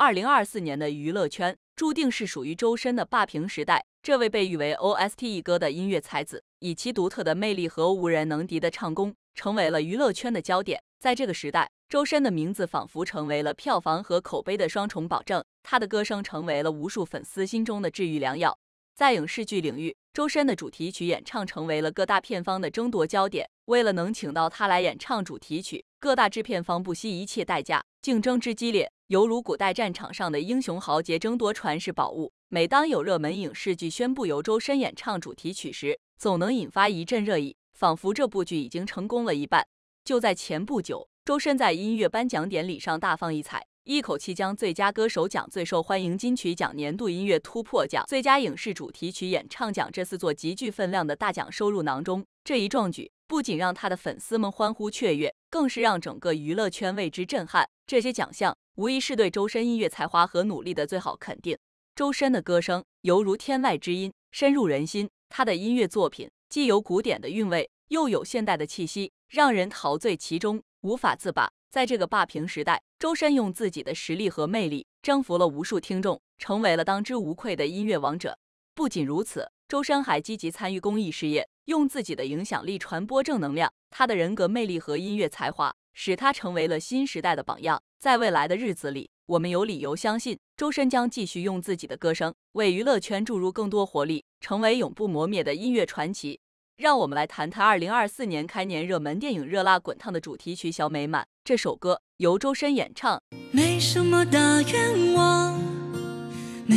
二零二四年的娱乐圈注定是属于周深的霸屏时代。这位被誉为 OST 一哥的音乐才子，以其独特的魅力和无人能敌的唱功，成为了娱乐圈的焦点。在这个时代，周深的名字仿佛成为了票房和口碑的双重保证。他的歌声成为了无数粉丝心中的治愈良药。在影视剧领域，周深的主题曲演唱成为了各大片方的争夺焦点。为了能请到他来演唱主题曲，各大制片方不惜一切代价，竞争之激烈，犹如古代战场上的英雄豪杰争夺传世宝物。每当有热门影视剧宣布由周深演唱主题曲时，总能引发一阵热议，仿佛这部剧已经成功了一半。就在前不久，周深在音乐颁奖典礼上大放异彩。一口气将最佳歌手奖、最受欢迎金曲奖、年度音乐突破奖、最佳影视主题曲演唱奖这四座极具分量的大奖收入囊中。这一壮举不仅让他的粉丝们欢呼雀跃，更是让整个娱乐圈为之震撼。这些奖项无疑是对周深音乐才华和努力的最好肯定。周深的歌声犹如天外之音，深入人心。他的音乐作品既有古典的韵味，又有现代的气息，让人陶醉其中，无法自拔。在这个霸屏时代，周深用自己的实力和魅力征服了无数听众，成为了当之无愧的音乐王者。不仅如此，周深还积极参与公益事业，用自己的影响力传播正能量。他的人格魅力和音乐才华使他成为了新时代的榜样。在未来的日子里，我们有理由相信，周深将继续用自己的歌声为娱乐圈注入更多活力，成为永不磨灭的音乐传奇。让我们来谈谈二零二四年开年热门电影《热辣滚烫》的主题曲《小美满》。这首歌由周深演唱，没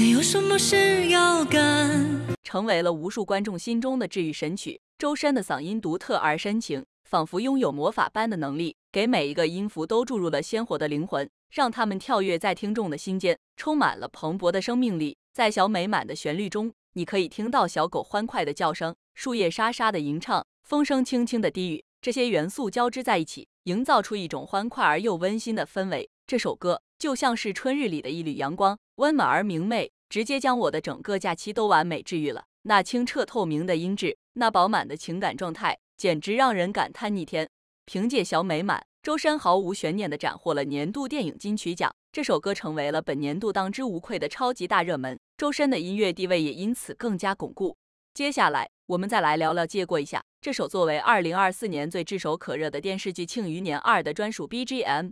有什么事要成为了无数观众心中的治愈神曲。周深的嗓音独特而深情，仿佛拥有魔法般的能力，给每一个音符都注入了鲜活的灵魂，让他们跳跃在听众的心间，充满了蓬勃的生命力。在《小美满》的旋律中，你可以听到小狗欢快的叫声。树叶沙沙的吟唱，风声轻轻的低语，这些元素交织在一起，营造出一种欢快而又温馨的氛围。这首歌就像是春日里的一缕阳光，温暖而明媚，直接将我的整个假期都完美治愈了。那清澈透明的音质，那饱满的情感状态，简直让人感叹逆天。凭借《小美满》，周深毫无悬念地斩获了年度电影金曲奖，这首歌成为了本年度当之无愧的超级大热门，周深的音乐地位也因此更加巩固。接下来，我们再来聊聊《借过一下》这首作为2024年最炙手可热的电视剧《庆余年二》的专属 BGM。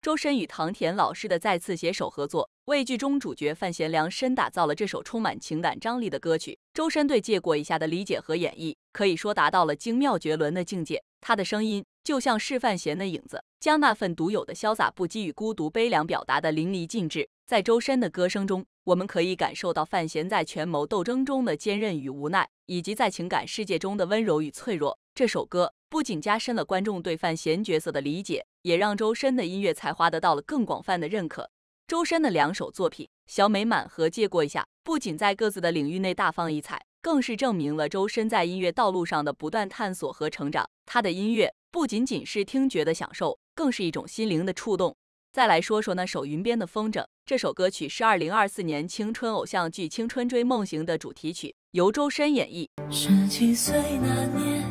周深与唐田老师的再次携手合作，为剧中主角范闲良深打造了这首充满情感张力的歌曲。周深对《借过一下》的理解和演绎，可以说达到了精妙绝伦的境界。他的声音就像是范闲的影子，将那份独有的潇洒不羁与孤独悲凉表达得淋漓尽致。在周深的歌声中，我们可以感受到范闲在权谋斗争中的坚韧与无奈，以及在情感世界中的温柔与脆弱。这首歌不仅加深了观众对范闲角色的理解，也让周深的音乐才华得到了更广泛的认可。周深的两首作品《小美满》和《借过一下》，不仅在各自的领域内大放异彩。更是证明了周深在音乐道路上的不断探索和成长。他的音乐不仅仅是听觉的享受，更是一种心灵的触动。再来说说那首《云边的风筝》，这首歌曲是2024年青春偶像剧《青春追梦行》的主题曲，由周深演绎。十七岁那年，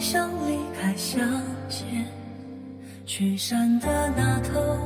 想离开乡间，去山的那头。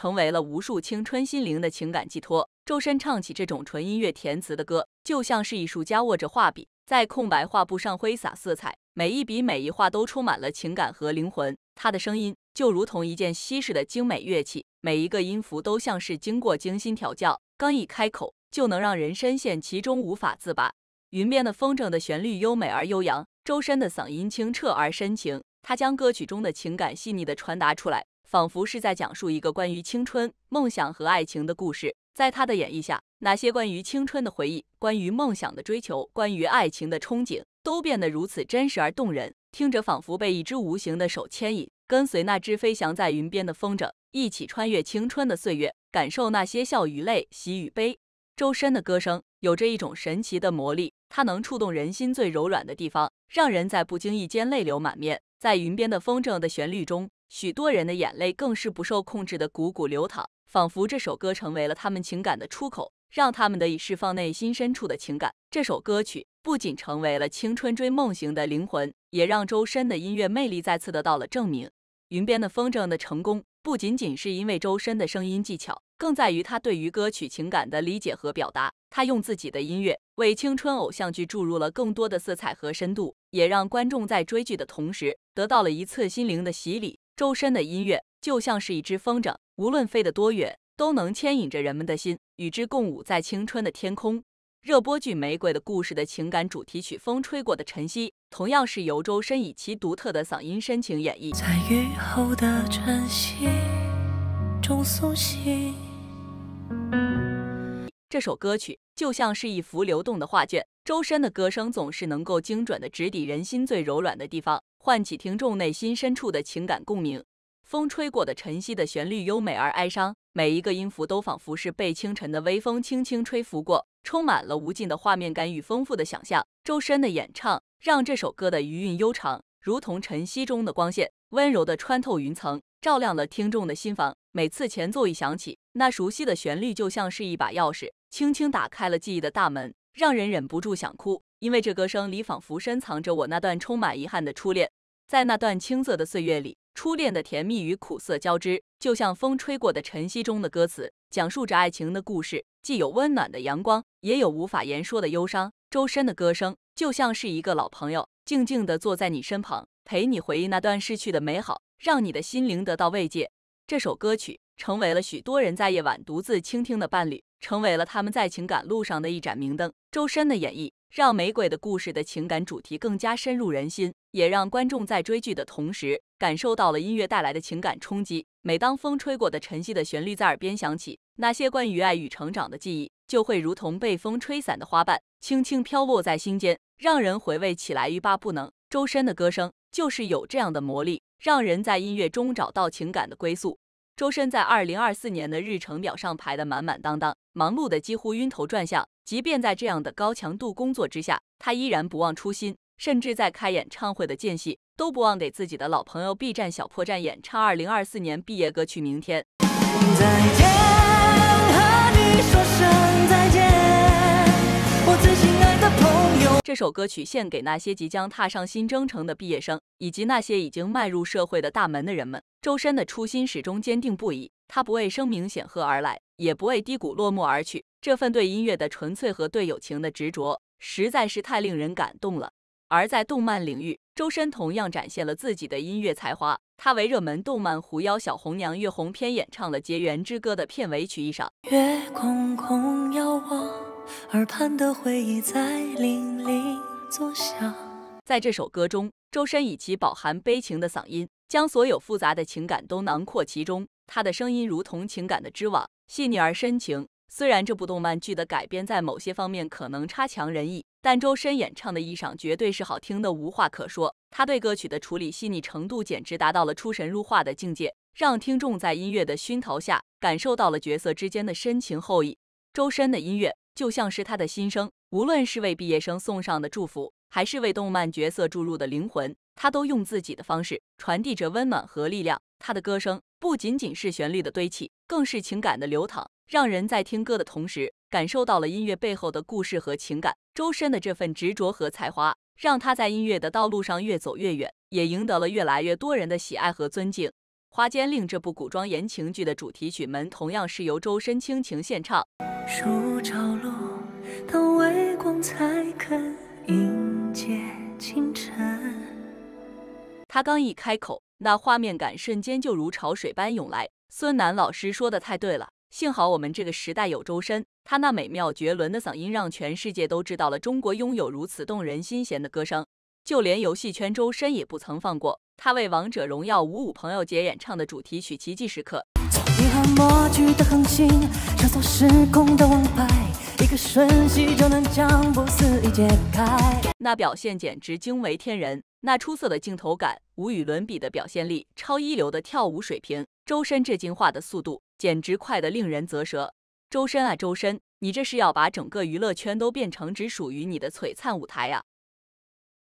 成为了无数青春心灵的情感寄托。周深唱起这种纯音乐填词的歌，就像是艺术家握着画笔，在空白画布上挥洒色彩，每一笔每一画都充满了情感和灵魂。他的声音就如同一件稀世的精美乐器，每一个音符都像是经过精心调教，刚一开口就能让人深陷其中无法自拔。《云边的风筝》的旋律优美而悠扬，周深的嗓音清澈而深情，他将歌曲中的情感细腻的传达出来。仿佛是在讲述一个关于青春、梦想和爱情的故事。在他的演绎下，那些关于青春的回忆、关于梦想的追求、关于爱情的憧憬，都变得如此真实而动人。听着，仿佛被一只无形的手牵引，跟随那只飞翔在云边的风筝，一起穿越青春的岁月，感受那些笑与泪、喜与悲。周深的歌声有着一种神奇的魔力，它能触动人心最柔软的地方，让人在不经意间泪流满面。在云边的风筝的旋律中。许多人的眼泪更是不受控制的汩汩流淌，仿佛这首歌成为了他们情感的出口，让他们得以释放内心深处的情感。这首歌曲不仅成为了青春追梦型的灵魂，也让周深的音乐魅力再次得到了证明。《云边的风筝》的成功不仅仅是因为周深的声音技巧，更在于他对于歌曲情感的理解和表达。他用自己的音乐为青春偶像剧注入了更多的色彩和深度，也让观众在追剧的同时得到了一次心灵的洗礼。周深的音乐就像是一只风筝，无论飞得多远，都能牵引着人们的心，与之共舞在青春的天空。热播剧《玫瑰的故事》的情感主题曲《风吹过的晨曦》，同样是由周深以其独特的嗓音深情演绎。在雨后的晨曦中苏醒。这首歌曲就像是一幅流动的画卷，周深的歌声总是能够精准地直抵人心最柔软的地方，唤起听众内心深处的情感共鸣。风吹过的晨曦的旋律优美而哀伤，每一个音符都仿佛是被清晨的微风轻轻吹拂过，充满了无尽的画面感与丰富的想象。周深的演唱让这首歌的余韵悠长，如同晨曦中的光线，温柔地穿透云层，照亮了听众的心房。每次前奏一响起，那熟悉的旋律就像是一把钥匙。轻轻打开了记忆的大门，让人忍不住想哭，因为这歌声里仿佛深藏着我那段充满遗憾的初恋。在那段青涩的岁月里，初恋的甜蜜与苦涩交织，就像风吹过的晨曦中的歌词，讲述着爱情的故事，既有温暖的阳光，也有无法言说的忧伤。周深的歌声就像是一个老朋友，静静地坐在你身旁，陪你回忆那段逝去的美好，让你的心灵得到慰藉。这首歌曲。成为了许多人在夜晚独自倾听的伴侣，成为了他们在情感路上的一盏明灯。周深的演绎让《玫瑰的故事》的情感主题更加深入人心，也让观众在追剧的同时感受到了音乐带来的情感冲击。每当《风吹过的晨曦》的旋律在耳边响起，那些关于爱与成长的记忆就会如同被风吹散的花瓣，轻轻飘落在心间，让人回味起来欲罢不能。周深的歌声就是有这样的魔力，让人在音乐中找到情感的归宿。周深在2024年的日程表上排得满满当当，忙碌的几乎晕头转向。即便在这样的高强度工作之下，他依然不忘初心，甚至在开演唱会的间隙，都不忘给自己的老朋友 B 站小破站演唱2024年毕业歌曲《明天》。再再见，见，和你说声我最爱的朋这首歌曲献给那些即将踏上新征程的毕业生，以及那些已经迈入社会的大门的人们。周深的初心始终坚定不移，他不为声名显赫而来，也不为低谷落寞而去。这份对音乐的纯粹和对友情的执着，实在是太令人感动了。而在动漫领域，周深同样展现了自己的音乐才华，他为热门动漫《狐妖小红娘·月红篇》演唱了《结缘之歌》的片尾曲一赏。耳畔的回忆在作响。在这首歌中，周深以其饱含悲情的嗓音，将所有复杂的情感都囊括其中。他的声音如同情感的织网，细腻而深情。虽然这部动漫剧的改编在某些方面可能差强人意，但周深演唱的衣裳》绝对是好听的无话可说。他对歌曲的处理细腻程度简直达到了出神入化的境界，让听众在音乐的熏陶下感受到了角色之间的深情厚谊。周深的音乐。就像是他的心声，无论是为毕业生送上的祝福，还是为动漫角色注入的灵魂，他都用自己的方式传递着温暖和力量。他的歌声不仅仅是旋律的堆砌，更是情感的流淌，让人在听歌的同时感受到了音乐背后的故事和情感。周深的这份执着和才华，让他在音乐的道路上越走越远，也赢得了越来越多人的喜爱和尊敬。《花间令》这部古装言情剧的主题曲们，同样是由周深倾情献唱。光才迎接清晨。他刚一开口，那画面感瞬间就如潮水般涌来。孙楠老师说的太对了，幸好我们这个时代有周深，他那美妙绝伦的嗓音让全世界都知道了中国拥有如此动人心弦的歌声。就连游戏圈，周深也不曾放过，他为《王者荣耀》五五朋友节演唱的主题曲《奇迹时刻》。的的恒星，穿梭时空王牌，一个瞬息就能将不思议解开。那表现简直惊为天人，那出色的镜头感，无与伦比的表现力，超一流的跳舞水平，周深这进化的速度简直快得令人咋舌。周深啊周深，你这是要把整个娱乐圈都变成只属于你的璀璨舞台啊！